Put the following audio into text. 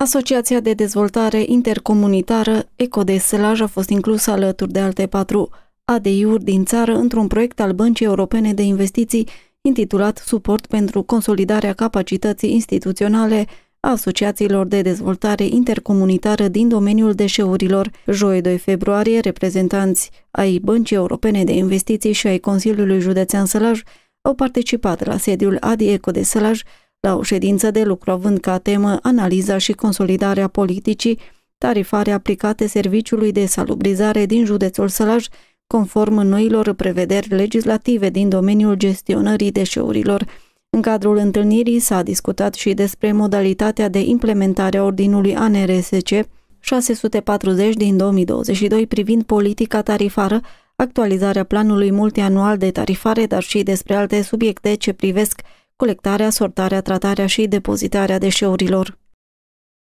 Asociația de Dezvoltare Intercomunitară Ecodeselaj a fost inclusă alături de alte patru ADI-uri din țară într-un proiect al Băncii Europene de Investiții intitulat Suport pentru consolidarea capacității instituționale a asociațiilor de dezvoltare intercomunitară din domeniul deșeurilor. Joi 2 februarie, reprezentanți ai Băncii Europene de Investiții și ai Consiliului Județean Sălaj au participat la sediul ADI Eco de la o ședință de lucru, având ca temă analiza și consolidarea politicii tarifare aplicate serviciului de salubrizare din județul Sălaj, conform noilor prevederi legislative din domeniul gestionării deșeurilor. În cadrul întâlnirii s-a discutat și despre modalitatea de implementare a ordinului ANRSC 640 din 2022 privind politica tarifară, actualizarea planului multianual de tarifare, dar și despre alte subiecte ce privesc colectarea, sortarea, tratarea și depozitarea deșeurilor.